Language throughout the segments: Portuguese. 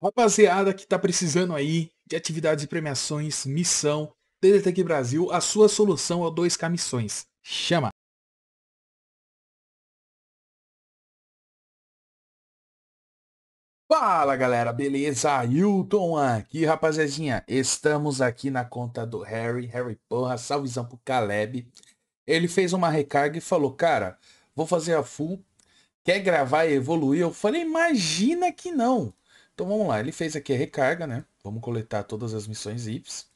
Rapaziada que tá precisando aí de atividades e premiações, missão, DDTQ Brasil, a sua solução é 2K Missões. Chama! Fala galera, beleza? Hilton aqui, rapaziadinha. Estamos aqui na conta do Harry. Harry, porra, salvezão pro Caleb. Ele fez uma recarga e falou, cara, vou fazer a full. Quer gravar e evoluir? Eu falei, imagina que não. Então vamos lá, ele fez aqui a recarga, né? Vamos coletar todas as missões VIPs.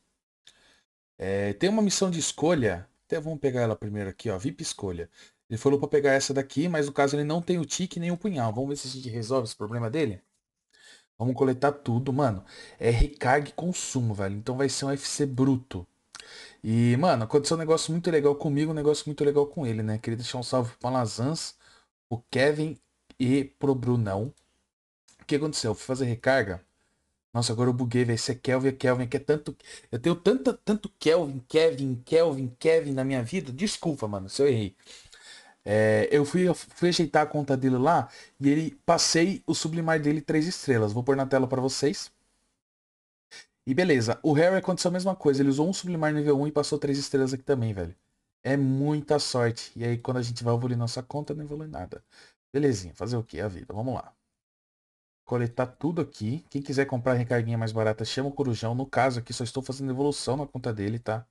É, tem uma missão de escolha, até vamos pegar ela primeiro aqui, ó, VIP escolha. Ele falou para pegar essa daqui, mas no caso ele não tem o tique nem o punhal. Vamos ver se a gente resolve esse problema dele? Vamos coletar tudo, mano. É recarga e consumo, velho. Então vai ser um FC bruto. E, mano, aconteceu um negócio muito legal comigo, um negócio muito legal com ele, né? Queria deixar um salve pro Palazans, pro Kevin e pro Brunão que aconteceu? Eu fui fazer recarga. Nossa, agora eu buguei, velho. Isso é Kelvin, é Kelvin, que é tanto. Eu tenho tanta, tanto Kelvin, Kevin, Kelvin, Kevin na minha vida. Desculpa, mano, se eu errei. É, eu fui, eu fui ajeitar a conta dele lá e ele passei o sublimar dele três estrelas. Vou pôr na tela para vocês. E beleza, o Harry aconteceu a mesma coisa. Ele usou um sublimar nível 1 e passou três estrelas aqui também, velho. É muita sorte. E aí quando a gente vai evoluir nossa conta, não evolui nada. Belezinha, fazer o que? A vida, vamos lá coletar tudo aqui. Quem quiser comprar recarguinha mais barata, chama o Corujão. No caso aqui, só estou fazendo evolução na conta dele, tá?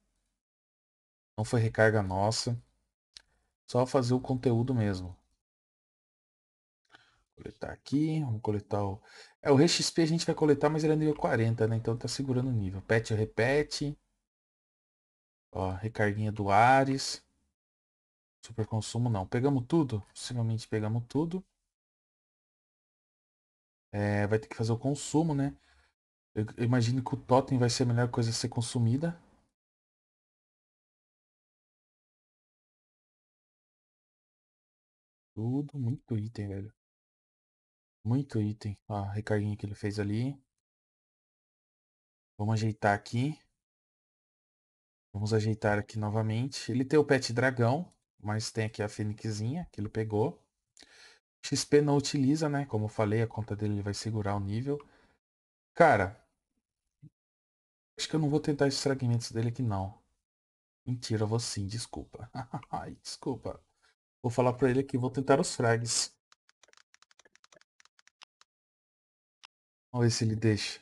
Não foi recarga nossa. Só fazer o conteúdo mesmo. Coletar aqui, vamos coletar o... É, o RXP a gente vai coletar, mas ele é nível 40, né? Então tá segurando o nível. Pet repete. Ó, recarguinha do Ares. Super consumo não. Pegamos tudo? Possivelmente pegamos tudo é, vai ter que fazer o consumo, né? Eu, imagino que o totem vai ser a melhor coisa a ser consumida. Tudo, muito item, velho. Muito item. Ó, a recarguinha que ele fez ali. Vamos ajeitar aqui. Vamos ajeitar aqui novamente. Ele tem o pet dragão, mas tem aqui a fênixinha que ele pegou. XP não utiliza, né? Como eu falei, a conta dele vai segurar o nível. Cara, acho que eu não vou tentar esses fragmentos dele aqui não. Mentira, eu vou sim, desculpa. Ai, desculpa. Vou falar pra ele aqui, vou tentar os frags. Vamos ver se ele deixa.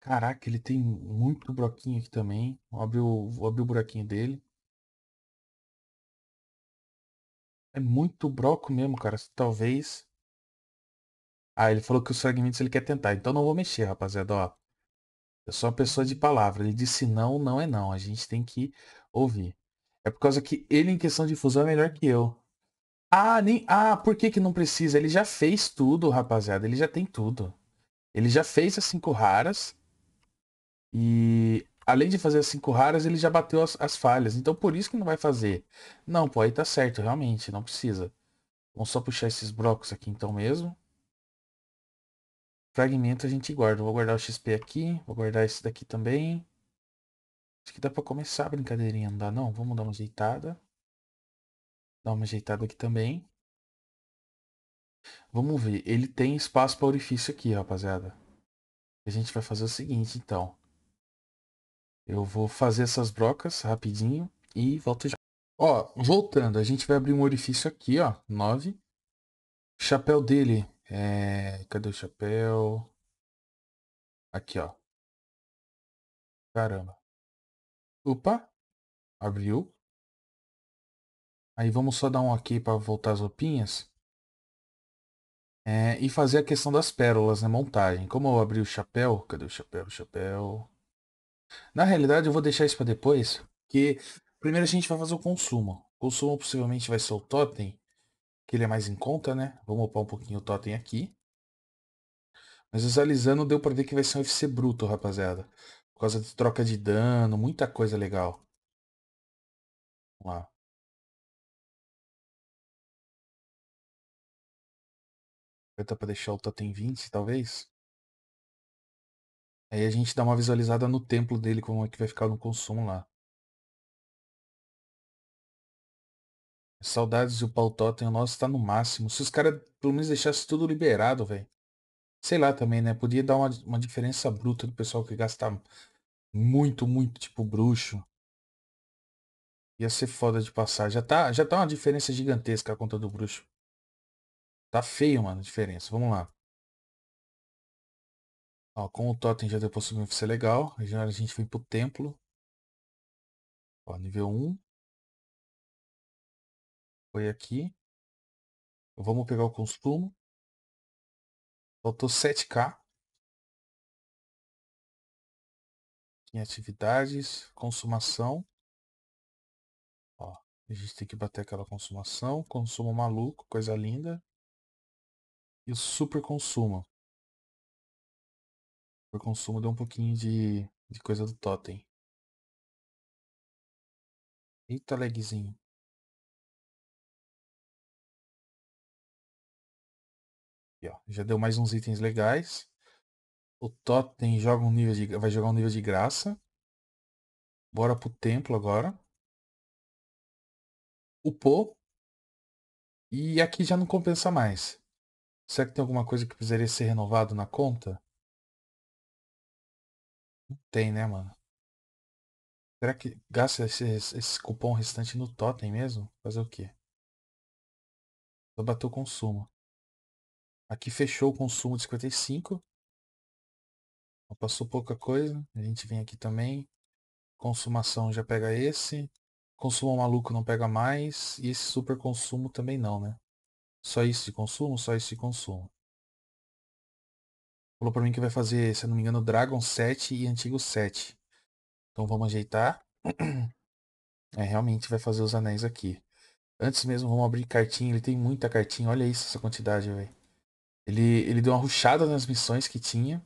Caraca, ele tem muito broquinho aqui também. Vou abrir o, vou abrir o buraquinho dele. É muito broco mesmo, cara. Talvez. Ah, ele falou que os fragmentos ele quer tentar. Então não vou mexer, rapaziada. Ó, eu sou uma pessoa de palavra. Ele disse não, não é não. A gente tem que ouvir. É por causa que ele, em questão de fusão, é melhor que eu. Ah, nem... ah, por que, que não precisa? Ele já fez tudo, rapaziada. Ele já tem tudo. Ele já fez as cinco raras. E além de fazer as cinco raras, ele já bateu as, as, falhas. Então por isso que não vai fazer. Não, pô, aí tá certo, realmente, não precisa. Vamos só puxar esses blocos aqui então mesmo. Fragmento a gente guarda. Vou guardar o XP aqui, vou guardar esse daqui também. Acho que dá pra começar a brincadeirinha, não dá não? Vamos dar uma ajeitada. Dá uma ajeitada aqui também. Vamos ver, ele tem espaço para orifício aqui, rapaziada. A gente vai fazer o seguinte, então. Eu vou fazer essas brocas rapidinho e volto já. Ó, voltando, a gente vai abrir um orifício aqui, ó, 9. Chapéu dele é... Cadê o chapéu? Aqui, ó. Caramba. Opa. Abriu. Aí vamos só dar um ok para voltar as roupinhas. É, e fazer a questão das pérolas na né? montagem. Como eu abri o chapéu, cadê o chapéu, o chapéu? Na realidade, eu vou deixar isso para depois, que primeiro a gente vai fazer o consumo. O consumo possivelmente vai ser o totem, que ele é mais em conta, né? Vamos upar um pouquinho o totem aqui. Mas visualizando, deu para ver que vai ser um FC bruto, rapaziada. Por causa de troca de dano, muita coisa legal. Vamos lá. Aperta para deixar o totem 20, talvez. Aí a gente dá uma visualizada no templo dele, como é que vai ficar no consumo lá. Saudades e o pau totem, o nosso tá no máximo. Se os caras pelo menos deixassem tudo liberado, velho. Sei lá também, né? Podia dar uma, uma diferença bruta do pessoal que gasta muito, muito, tipo, bruxo. Ia ser foda de passar. Já tá, já tá uma diferença gigantesca a conta do bruxo. Tá feio, mano, a diferença. Vamos lá. Ó, o Totem já deu possuído vai ser legal, a gente vem pro templo. Ó, nível 1. Foi aqui. Vamos pegar o consumo. Faltou 7k. Em atividades, consumação. Ó, a gente tem que bater aquela consumação. Consumo maluco, coisa linda. E o super consumo. Por consumo deu um pouquinho de, de coisa do totem. Eita lagzinho. E, ó, já deu mais uns itens legais. O Totem joga um nível de, vai jogar um nível de graça. Bora pro templo agora. Upou. E aqui já não compensa mais. Será que tem alguma coisa que precisaria ser renovado na conta? Não tem, né, mano? Será que gasta esse, esse cupom restante no totem mesmo? Fazer o quê? Só bater o consumo. Aqui fechou o consumo de 55. Passou pouca coisa. A gente vem aqui também. Consumação já pega esse. Consumo maluco não pega mais. E esse super consumo também não, né? Só isso de consumo, só isso de consumo. Falou para mim que vai fazer, se eu não me engano, Dragon 7 e Antigo 7. Então vamos ajeitar. É, realmente vai fazer os anéis aqui. Antes mesmo, vamos abrir cartinha. Ele tem muita cartinha. Olha isso, essa quantidade, velho. Ele, ele deu uma ruchada nas missões que tinha.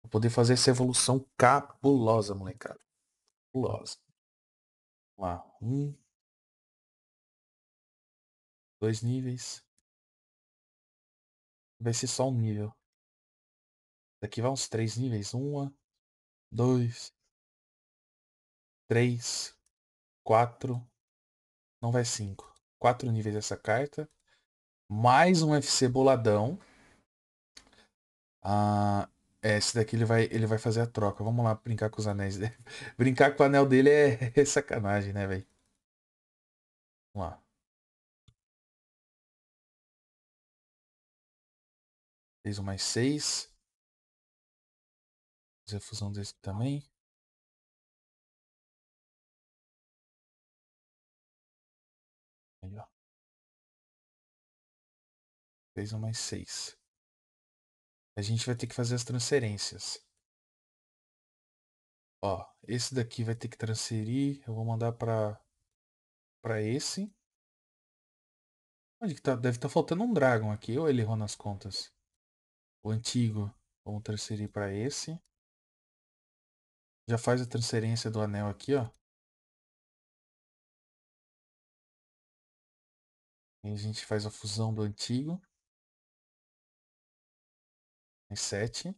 Pra poder fazer essa evolução cabulosa, molecada. Cabulosa. Vamos lá. Um. Dois níveis. Vai ser só um nível. Daqui vai uns três níveis. Uma, dois, três, quatro. Não vai cinco. Quatro níveis essa carta. Mais um FC boladão. Ah, esse daqui ele vai, ele vai fazer a troca. Vamos lá brincar com os anéis dele. Brincar com o anel dele é, é sacanagem, né, velho? Vamos lá. Fez um mais seis fazer a fusão desse também. Melhor. Fez ou mais seis A gente vai ter que fazer as transferências. Ó, esse daqui vai ter que transferir. Eu vou mandar para para esse. Onde que tá? Deve estar tá faltando um dragão aqui. Ou ele errou nas contas. O antigo. Vamos transferir para esse. Já faz a transferência do anel aqui, ó. E a gente faz a fusão do antigo. Mais 7.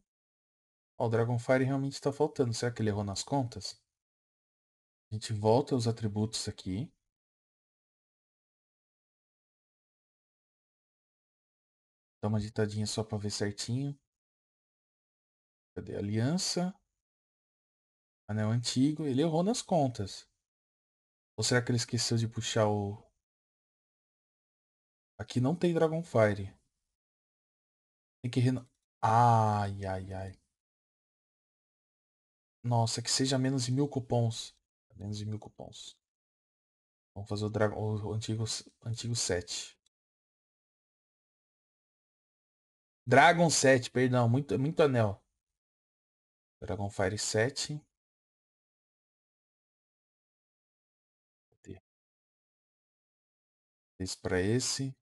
Ó, o Dragonfire realmente está faltando. Será que ele errou nas contas? A gente volta os atributos aqui. Dá uma ditadinha só para ver certinho. Cadê a aliança? anel antigo, ele errou nas contas. Ou será que ele esqueceu de puxar o. Aqui não tem Dragonfire. Tem que reno... Ai, ai, ai. Nossa, que seja menos de mil cupons. Menos de mil cupons. Vamos fazer o, o antigo, antigo 7. Dragon 7, perdão. Muito, muito anel. Dragonfire 7. Esse para esse.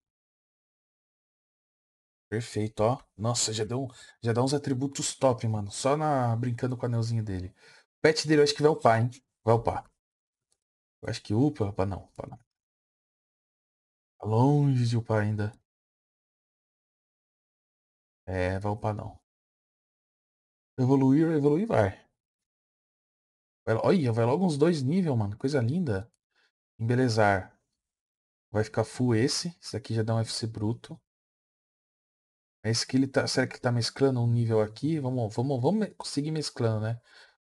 Perfeito, ó. Nossa, já deu, já dá uns atributos top, mano. Só na brincando com o anelzinho dele. O pet dele eu acho que vai upar, hein? Vai upar. Eu acho que upa, upa não, não. Tá longe de upar ainda. É, vai upar não. Evoluir, evoluir vai. vai olha, vai logo uns dois níveis, mano. Coisa linda. Embelezar. Vai ficar full esse. Esse daqui já dá um FC bruto. É esse que ele tá. Será que ele tá mesclando um nível aqui? Vamos, vamos, vamos conseguir mesclando, né?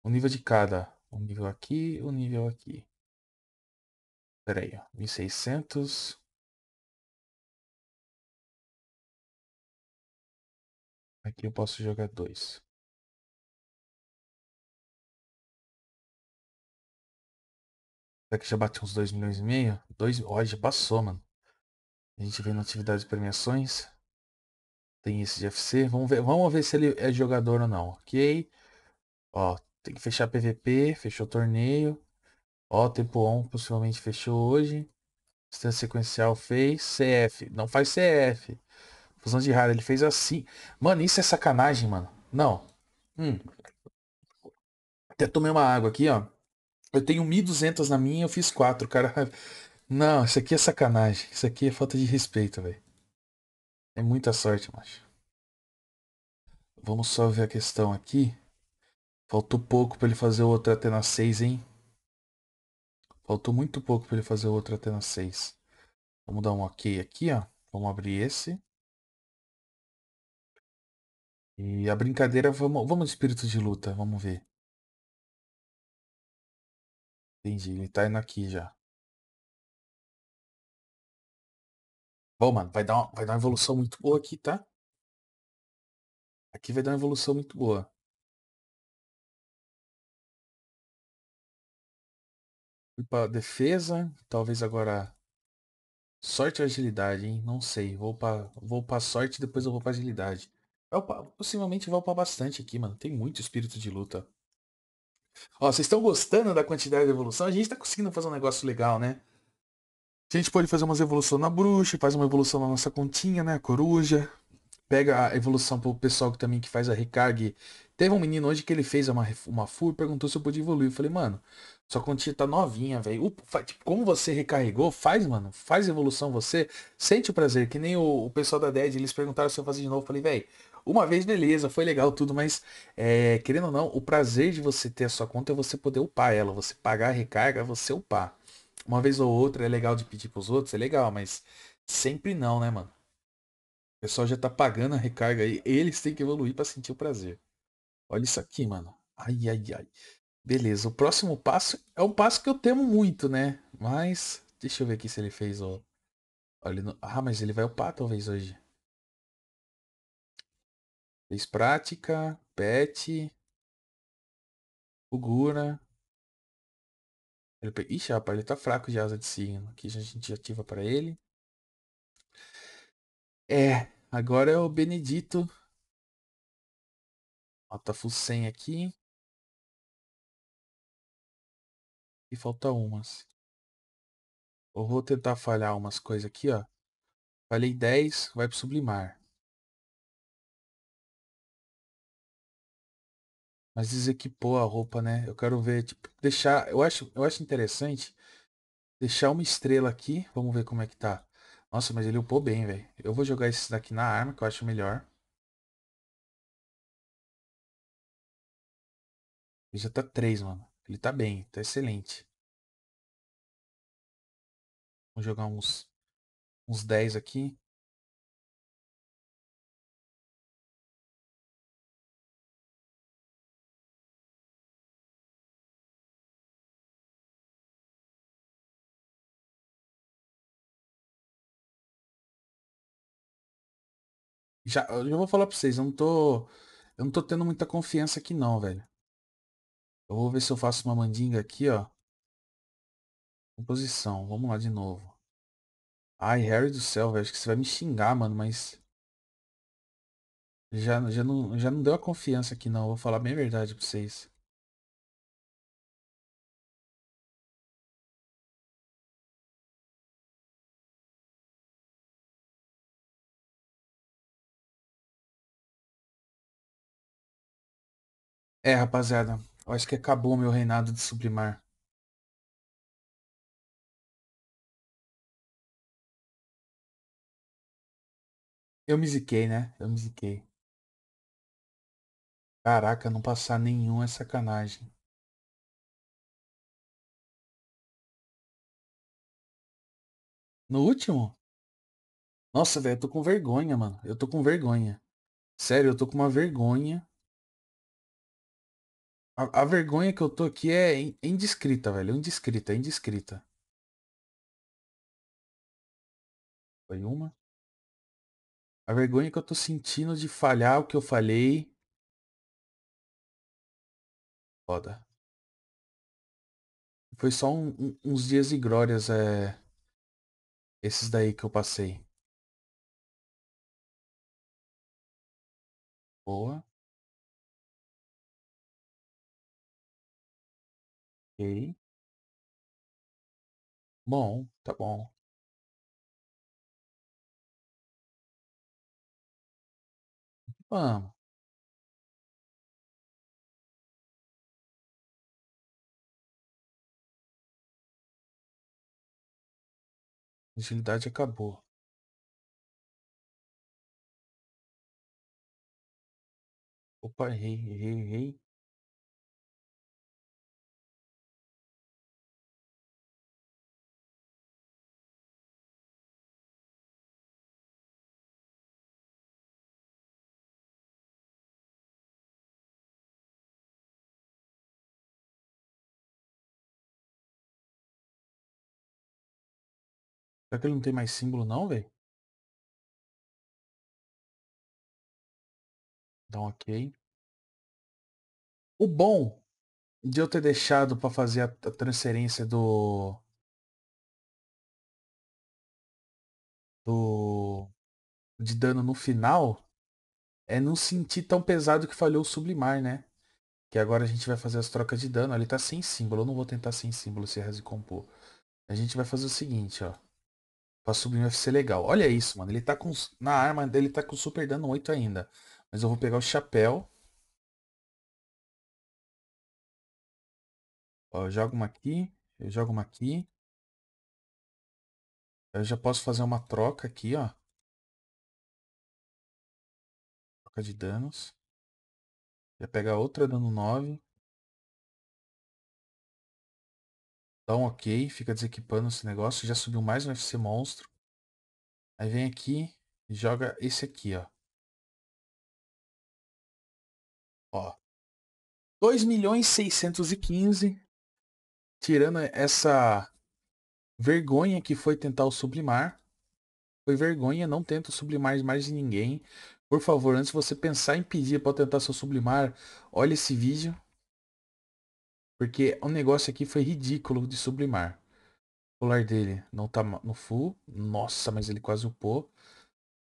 Um nível de cada. Um nível aqui, um nível aqui. Pera aí, ó. 1600. Aqui eu posso jogar dois. Será que já bateu uns 2 milhões e meio? Dois hoje já passou, mano. A gente vem na atividade de premiações. Tem esse de FC. Vamos ver, vamos ver se ele é jogador ou não, ok? Ó, tem que fechar PVP, fechou torneio. Ó, tempo on possivelmente fechou hoje. Distância sequencial fez. CF. Não faz CF. Fusão de rara, ele fez assim. Mano, isso é sacanagem, mano. Não. Hum. Até tomei uma água aqui, ó. Eu tenho 1.200 na minha, eu fiz 4, cara. Não, isso aqui é sacanagem. Isso aqui é falta de respeito, velho. É muita sorte, macho. Vamos só ver a questão aqui. Faltou pouco para ele fazer outra Atena 6, hein? Faltou muito pouco para ele fazer outra Atena 6. Vamos dar um ok aqui, ó. Vamos abrir esse. E a brincadeira, vamos, vamos de espírito de luta, vamos ver. Entendi, ele tá indo aqui já. Bom, mano, vai dar uma, vai dar uma evolução muito boa aqui, tá? Aqui vai dar uma evolução muito boa. Fui pra defesa, talvez agora sorte ou agilidade, hein? Não sei, vou pra, vou pra sorte depois eu vou pra agilidade. Eu, possivelmente vou pra bastante aqui, mano. Tem muito espírito de luta. Ó, vocês estão gostando da quantidade de evolução? A gente está conseguindo fazer um negócio legal, né? A gente pode fazer umas evoluções na bruxa, faz uma evolução na nossa continha, né? A coruja. Pega a evolução pro pessoal que também que faz a recargue. Teve um menino hoje que ele fez uma, uma e perguntou se eu podia evoluir. Eu falei, mano, sua continha tá novinha, velho. Tipo, como você recarregou, faz, mano. Faz evolução você. Sente o prazer. Que nem o, o pessoal da DED, eles perguntaram se eu fazia de novo. Eu falei, velho, uma vez, beleza, foi legal tudo, mas é, querendo ou não, o prazer de você ter a sua conta é você poder upar ela, você pagar a recarga, você upar. Uma vez ou outra é legal de pedir pros outros, é legal, mas sempre não, né, mano? O pessoal já tá pagando a recarga aí, eles têm que evoluir para sentir o prazer. Olha isso aqui, mano. Ai, ai, ai. Beleza, o próximo passo é um passo que eu temo muito, né? Mas, deixa eu ver aqui se ele fez o... Olha, ah, mas ele vai upar talvez hoje fez Prática, Pet, Ogura. Ele... Ixi, rapaz, ele tá fraco de asa de signo. Aqui a gente ativa para ele. É, agora é o Benedito. Ó, tá full 100 aqui. E falta umas. Eu vou tentar falhar umas coisas aqui, ó. Falei 10, vai pro sublimar. Mas desequipou a roupa, né? Eu quero ver, tipo, deixar. Eu acho, eu acho interessante deixar uma estrela aqui. Vamos ver como é que tá. Nossa, mas ele upou bem, velho. Eu vou jogar esse daqui na arma, que eu acho melhor. Ele já tá 3, mano. Ele tá bem, tá excelente. Vamos jogar uns, uns 10 aqui. Já, eu já vou falar pra vocês, eu não tô. Eu não tô tendo muita confiança aqui não, velho. Eu vou ver se eu faço uma mandinga aqui, ó. Composição, vamos lá de novo. Ai, Harry do céu, velho. Acho que você vai me xingar, mano, mas. Já, já, não, já não deu a confiança aqui não, eu vou falar bem a verdade pra vocês. É, rapaziada, eu acho que acabou meu reinado de sublimar. Eu me ziquei, né? Eu me ziquei. Caraca, não passar nenhum é sacanagem. No último? Nossa, velho, eu tô com vergonha, mano. Eu tô com vergonha. Sério, eu tô com uma vergonha. A, a vergonha que eu tô aqui é indescrita, velho. Indescrita, indescrita. Foi uma. A vergonha que eu tô sentindo de falhar o que eu falei. Foda. Foi só um- um- uns dias de glórias, é. Esses daí que eu passei. Boa. Ei, Bom, tá bom. Vamos. Agilidade acabou. Opa, errei, errei, errei. Será que ele não tem mais símbolo não, velho? Dá um ok. O bom de eu ter deixado para fazer a transferência do... Do... De dano no final é não sentir tão pesado que falhou o sublimar, né? Que agora a gente vai fazer as trocas de dano. Ele tá sem símbolo. Eu não vou tentar sem símbolo se recompor. A gente vai fazer o seguinte, ó. Pra subir no UFC legal. Olha isso, mano. Ele tá com. Na arma dele tá com super dano 8 ainda. Mas eu vou pegar o chapéu. Ó, eu jogo uma aqui. Eu jogo uma aqui. Eu já posso fazer uma troca aqui, ó. Troca de danos. Já pegar outra dano 9. Dá então, um ok, fica desequipando esse negócio. Já subiu mais um FC monstro. Aí vem aqui e joga esse aqui, ó. Ó. 2.615. milhões Tirando essa vergonha que foi tentar o sublimar. Foi vergonha, não tenta sublimar mais de ninguém. Por favor, antes de você pensar em pedir para tentar seu sublimar, olha esse vídeo. Porque o negócio aqui foi ridículo de sublimar. O lar dele não tá no full. Nossa, mas ele quase upou.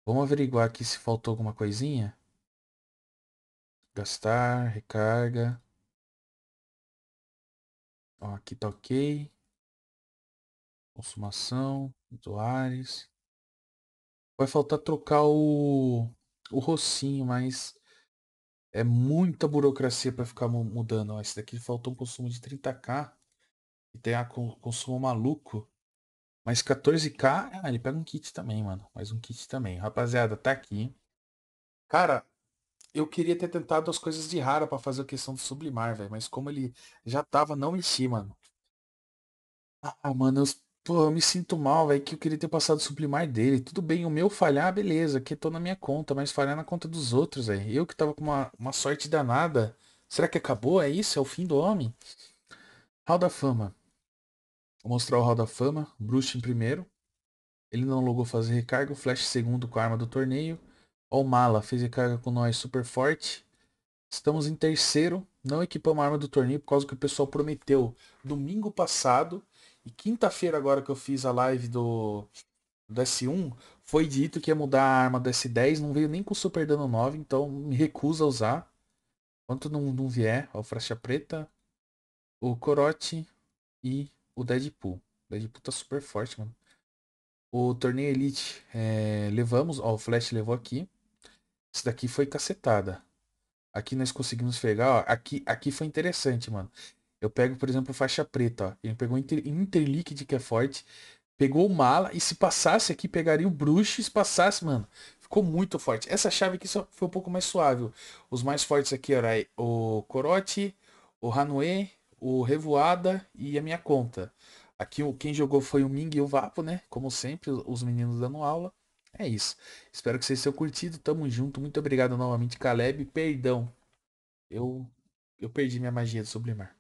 Vamos averiguar aqui se faltou alguma coisinha. Gastar, recarga. Ó, aqui tá ok. Consumação, doares. Vai faltar trocar o, o rocinho, mas é muita burocracia para ficar mudando. Ó, esse daqui faltou um consumo de 30k. E tem a consumo maluco. Mas 14k, ah, ele pega um kit também, mano. Mais um kit também. Rapaziada, tá aqui. Cara, eu queria ter tentado as coisas de rara para fazer a questão do sublimar, velho. Mas como ele já tava, não mexi, mano. Ah, mano, eu Pô, eu me sinto mal, velho, que eu queria ter passado o sublimar dele. Tudo bem, o meu falhar, beleza, que tô na minha conta, mas falhar na conta dos outros, velho. Eu que tava com uma, uma sorte danada. Será que acabou? É isso? É o fim do homem? Hall da Fama. Vou mostrar o Hall da Fama. Bruxo em primeiro. Ele não logou fazer recarga. Flash segundo com a arma do torneio. Ó o Mala, fez recarga com nós super forte. Estamos em terceiro. Não equipamos a arma do torneio por causa que o pessoal prometeu domingo passado e quinta-feira, agora que eu fiz a live do, do S1, foi dito que ia mudar a arma do S10, não veio nem com super dano 9, então me recuso a usar. Enquanto não, não vier, ó, o Fracha Preta, o Corote e o Deadpool. O Deadpool tá super forte, mano. O torneio Elite é, levamos, ó, o Flash levou aqui. Isso daqui foi cacetada. Aqui nós conseguimos pegar, ó, aqui, aqui foi interessante, mano. Eu pego, por exemplo, faixa preta, ó. Ele pegou inter, Interliquid, que é forte. Pegou mala e se passasse aqui, pegaria o bruxo e se passasse, mano. Ficou muito forte. Essa chave aqui só foi um pouco mais suave. Os mais fortes aqui era o Corote, o Hanue, o Revoada e a minha conta. Aqui quem jogou foi o Ming e o Vapo, né? Como sempre, os meninos dando aula. É isso. Espero que vocês tenham curtido. Tamo junto. Muito obrigado novamente, Caleb. Perdão. Eu, eu perdi minha magia do sublimar.